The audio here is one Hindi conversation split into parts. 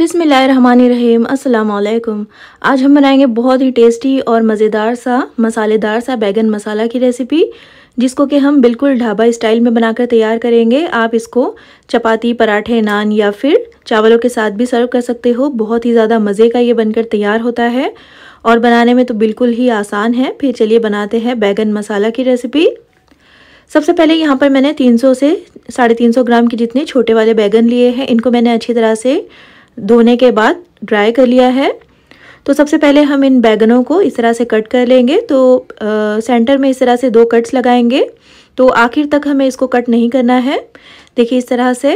बिसमीम अल्लाम आज हम बनाएंगे बहुत ही टेस्टी और मज़ेदार सा मसालेदार सा बैगन मसाला की रेसिपी जिसको कि हम बिल्कुल ढाबा स्टाइल में बनाकर तैयार करेंगे आप इसको चपाती पराठे नान या फिर चावलों के साथ भी सर्व कर सकते हो बहुत ही ज़्यादा मज़े का ये बनकर तैयार होता है और बनाने में तो बिल्कुल ही आसान है फिर चलिए बनाते हैं बैगन मसाला की रेसिपी सबसे पहले यहाँ पर मैंने सौ से साढ़े तीन ग्राम के जितने छोटे वाले बैगन लिए हैं इनको मैंने अच्छी तरह से धोने के बाद ड्राई कर लिया है तो सबसे पहले हम इन बैगनों को इस तरह से कट कर लेंगे तो आ, सेंटर में इस तरह से दो कट्स लगाएंगे तो आखिर तक हमें इसको कट नहीं करना है देखिए इस तरह से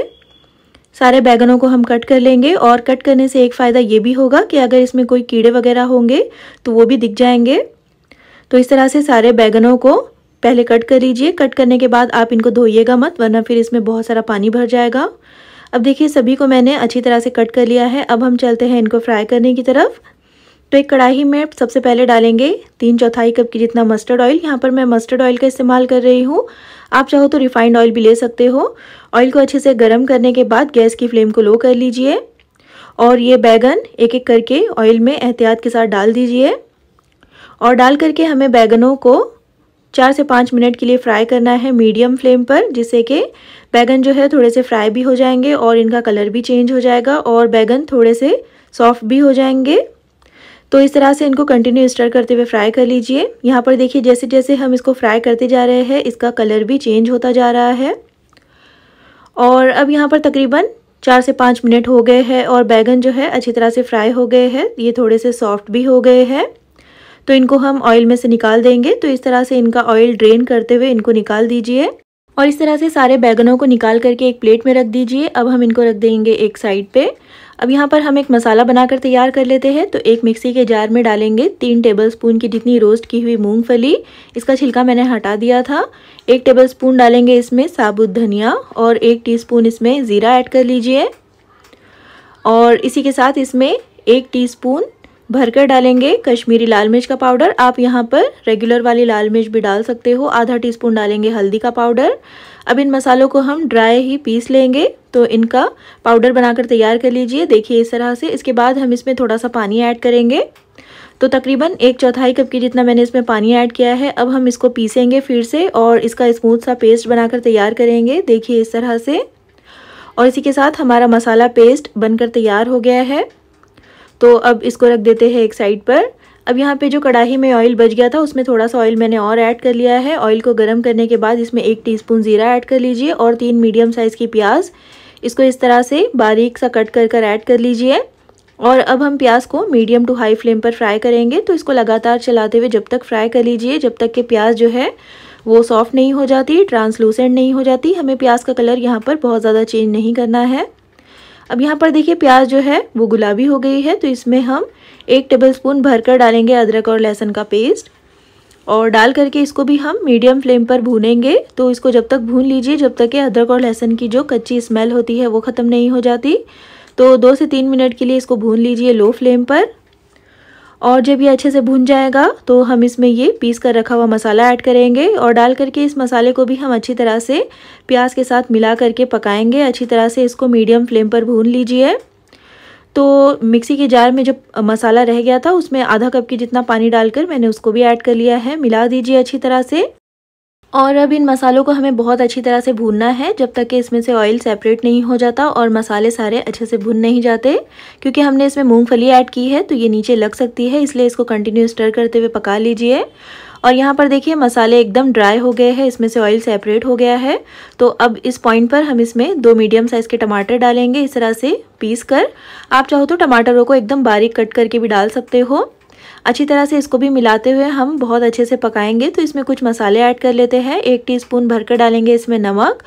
सारे बैगनों को हम कट कर लेंगे और कट करने से एक फ़ायदा ये भी होगा कि अगर इसमें कोई कीड़े वगैरह होंगे तो वो भी दिख जाएंगे तो इस तरह से सारे बैगनों को पहले कट कर लीजिए कट करने के बाद आप इनको धोइएगा मत वरना फिर इसमें बहुत सारा पानी भर जाएगा अब देखिए सभी को मैंने अच्छी तरह से कट कर लिया है अब हम चलते हैं इनको फ्राई करने की तरफ तो एक कढ़ाई में सबसे पहले डालेंगे तीन चौथाई कप की जितना मस्टर्ड ऑयल यहाँ पर मैं मस्टर्ड ऑयल का इस्तेमाल कर रही हूँ आप चाहो तो रिफाइंड ऑयल भी ले सकते हो ऑयल को अच्छे से गर्म करने के बाद गैस की फ्लेम को लो कर लीजिए और ये बैगन एक एक करके ऑयल में एहतियात के साथ डाल दीजिए और डाल करके हमें बैगनों को चार से पाँच मिनट के लिए फ्राई करना है मीडियम फ्लेम पर जिससे कि बैगन जो है थोड़े से फ्राई भी हो जाएंगे और इनका कलर भी चेंज हो जाएगा और बैगन थोड़े से सॉफ्ट भी हो जाएंगे तो इस तरह से इनको कंटिन्यू स्टर करते हुए फ्राई कर लीजिए यहाँ पर देखिए जैसे जैसे हम इसको फ्राई करते जा रहे हैं इसका कलर भी चेंज होता जा रहा है और अब यहाँ पर तकरीबन चार से पाँच मिनट हो गए हैं और बैगन जो है अच्छी तरह से फ्राई हो गए हैं ये थोड़े से सॉफ्ट भी हो गए हैं तो इनको हम ऑयल में से निकाल देंगे तो इस तरह से इनका ऑयल ड्रेन करते हुए इनको निकाल दीजिए और इस तरह से सारे बैगनों को निकाल करके एक प्लेट में रख दीजिए अब हम इनको रख देंगे एक साइड पे अब यहाँ पर हम एक मसाला बनाकर तैयार कर लेते हैं तो एक मिक्सी के जार में डालेंगे तीन टेबलस्पून की जितनी रोस्ट की हुई मूंगफली इसका छिलका मैंने हटा दिया था एक टेबलस्पून डालेंगे इसमें साबुत धनिया और एक टीस्पून इसमें ज़ीरा ऐड कर लीजिए और इसी के साथ इसमें एक टीस्पून भरकर डालेंगे कश्मीरी लाल मिर्च का पाउडर आप यहाँ पर रेगुलर वाली लाल मिर्च भी डाल सकते हो आधा टीस्पून डालेंगे हल्दी का पाउडर अब इन मसालों को हम ड्राई ही पीस लेंगे तो इनका पाउडर बनाकर तैयार कर लीजिए देखिए इस तरह से इसके बाद हम इसमें थोड़ा सा पानी ऐड करेंगे तो तकरीबन एक चौथाई कप की जितना मैंने इसमें पानी ऐड किया है अब हम इसको पीसेंगे फिर से और इसका स्मूथ सा पेस्ट बनाकर तैयार करेंगे देखिए इस तरह से और इसी के साथ हमारा मसाला पेस्ट बनकर तैयार हो गया है तो अब इसको रख देते हैं एक साइड पर अब यहाँ पे जो कढ़ाई में ऑयल बच गया था उसमें थोड़ा सा ऑयल मैंने और ऐड कर लिया है ऑयल को गर्म करने के बाद इसमें एक टीस्पून ज़ीरा ऐड कर लीजिए और तीन मीडियम साइज़ की प्याज इसको इस तरह से बारीक सा कट कर कर ऐड कर लीजिए और अब हम प्याज को मीडियम टू हाई फ्लेम पर फ्राई करेंगे तो इसको लगातार चलाते हुए जब तक फ्राई कर लीजिए जब तक कि प्याज जो है वो सॉफ्ट नहीं हो जाती ट्रांसलूसेंट नहीं हो जाती हमें प्याज का कलर यहाँ पर बहुत ज़्यादा चेंज नहीं करना है अब यहाँ पर देखिए प्याज जो है वो गुलाबी हो गई है तो इसमें हम एक टेबल स्पून भरकर डालेंगे अदरक और लहसुन का पेस्ट और डाल करके इसको भी हम मीडियम फ्लेम पर भूनेंगे तो इसको जब तक भून लीजिए जब तक कि अदरक और लहसुन की जो कच्ची स्मेल होती है वो ख़त्म नहीं हो जाती तो दो से तीन मिनट के लिए इसको भून लीजिए लो फ्लेम पर और जब ये अच्छे से भुन जाएगा तो हम इसमें ये पीस कर रखा हुआ मसाला ऐड करेंगे और डाल करके इस मसाले को भी हम अच्छी तरह से प्याज के साथ मिला करके पकाएंगे अच्छी तरह से इसको मीडियम फ्लेम पर भून लीजिए तो मिक्सी के जार में जो मसाला रह गया था उसमें आधा कप की जितना पानी डालकर मैंने उसको भी ऐड कर लिया है मिला दीजिए अच्छी तरह से और अब इन मसालों को हमें बहुत अच्छी तरह से भूनना है जब तक कि इसमें से ऑयल सेपरेट नहीं हो जाता और मसाले सारे अच्छे से भुन नहीं जाते क्योंकि हमने इसमें मूंगफली ऐड की है तो ये नीचे लग सकती है इसलिए इसको कंटिन्यू स्टर करते हुए पका लीजिए और यहाँ पर देखिए मसाले एकदम ड्राई हो गए हैं इसमें से ऑयल सेपरेट हो गया है तो अब इस पॉइंट पर हम इसमें दो मीडियम साइज़ के टमाटर डालेंगे इस तरह से पीस कर आप चाहो तो टमाटरों को एकदम बारीक कट करके भी डाल सकते हो अच्छी तरह से इसको भी मिलाते हुए हम बहुत अच्छे से पकाएंगे तो इसमें कुछ मसाले ऐड कर लेते हैं एक टीस्पून भरकर डालेंगे इसमें नमक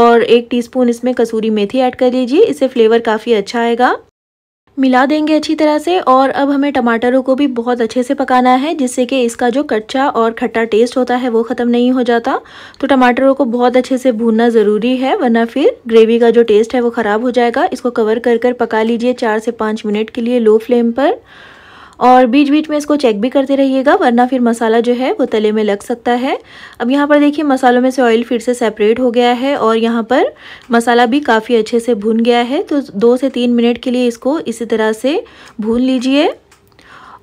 और एक टीस्पून इसमें कसूरी मेथी ऐड कर लीजिए इससे फ्लेवर काफ़ी अच्छा आएगा मिला देंगे अच्छी तरह से और अब हमें टमाटरों को भी बहुत अच्छे से पकाना है जिससे कि इसका जो कच्चा और खट्टा टेस्ट होता है वो ख़त्म नहीं हो जाता तो टमाटरों को बहुत अच्छे से भूनना ज़रूरी है वरना फिर ग्रेवी का जो टेस्ट है वो ख़राब हो जाएगा इसको कवर कर कर पका लीजिए चार से पाँच मिनट के लिए लो फ्लेम पर और बीच बीच में इसको चेक भी करते रहिएगा वरना फिर मसाला जो है वो तले में लग सकता है अब यहाँ पर देखिए मसालों में से ऑयल फिर से सेपरेट हो गया है और यहाँ पर मसाला भी काफ़ी अच्छे से भून गया है तो दो से तीन मिनट के लिए इसको इसी तरह से भून लीजिए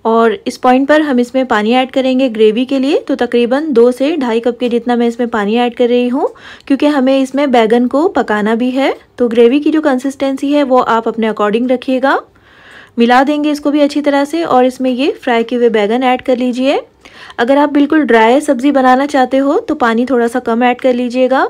और इस पॉइंट पर हम इसमें पानी ऐड करेंगे ग्रेवी के लिए तो तकरीबन दो से ढाई कप के जितना मैं इसमें पानी ऐड कर रही हूँ क्योंकि हमें इसमें बैगन को पकाना भी है तो ग्रेवी की जो कंसिस्टेंसी है वो आप अपने अकॉर्डिंग रखिएगा मिला देंगे इसको भी अच्छी तरह से और इसमें ये फ्राई किए हुए बैगन ऐड कर लीजिए अगर आप बिल्कुल ड्राई सब्ज़ी बनाना चाहते हो तो पानी थोड़ा सा कम ऐड कर लीजिएगा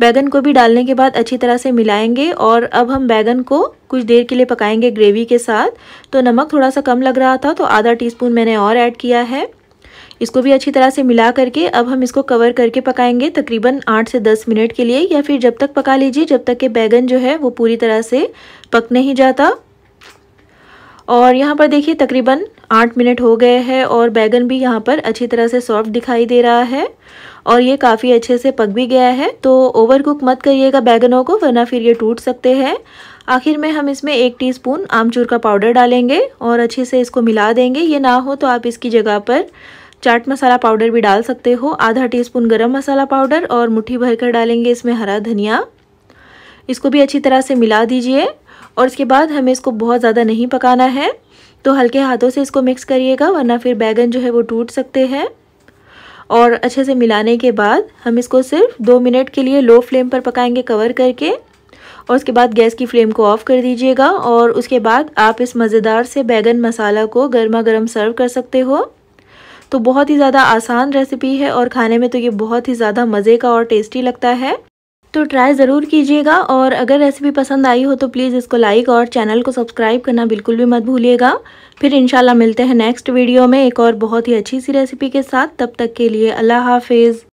बैगन को भी डालने के बाद अच्छी तरह से मिलाएंगे और अब हम बैगन को कुछ देर के लिए पकाएंगे ग्रेवी के साथ तो नमक थोड़ा सा कम लग रहा था तो आधा टीस्पून मैंने और ऐड किया है इसको भी अच्छी तरह से मिला करके अब हम इसको कवर करके पकाएंगे तकरीबन आठ से दस मिनट के लिए या फिर जब तक पका लीजिए जब तक के बैगन जो है वो पूरी तरह से पक नहीं जाता और यहाँ पर देखिए तकरीबन आठ मिनट हो गए हैं और बैगन भी यहाँ पर अच्छी तरह से सॉफ्ट दिखाई दे रहा है और ये काफ़ी अच्छे से पक भी गया है तो ओवर कुक मत करिएगा बैगनों को वरना फिर ये टूट सकते हैं आखिर में हम इसमें एक टीस्पून आमचूर का पाउडर डालेंगे और अच्छे से इसको मिला देंगे ये ना हो तो आप इसकी जगह पर चाट मसाला पाउडर भी डाल सकते हो आधा टी स्पून मसाला पाउडर और मुट्ठी भरकर डालेंगे इसमें हरा धनिया इसको भी अच्छी तरह से मिला दीजिए और इसके बाद हमें इसको बहुत ज़्यादा नहीं पकाना है तो हल्के हाथों से इसको मिक्स करिएगा वरना फिर बैगन जो है वो टूट सकते हैं और अच्छे से मिलाने के बाद हम इसको सिर्फ दो मिनट के लिए लो फ्लेम पर पकाएंगे कवर करके और उसके बाद गैस की फ्लेम को ऑफ़ कर दीजिएगा और उसके बाद आप इस मज़ेदार से बैगन मसाला को गर्मा गर्म सर्व कर सकते हो तो बहुत ही ज़्यादा आसान रेसिपी है और खाने में तो ये बहुत ही ज़्यादा मज़े का और टेस्टी लगता है तो ट्राई ज़रूर कीजिएगा और अगर रेसिपी पसंद आई हो तो प्लीज़ इसको लाइक और चैनल को सब्सक्राइब करना बिल्कुल भी मत भूलिएगा फिर इंशाल्लाह मिलते हैं नेक्स्ट वीडियो में एक और बहुत ही अच्छी सी रेसिपी के साथ तब तक के लिए अल्लाह हाफिज़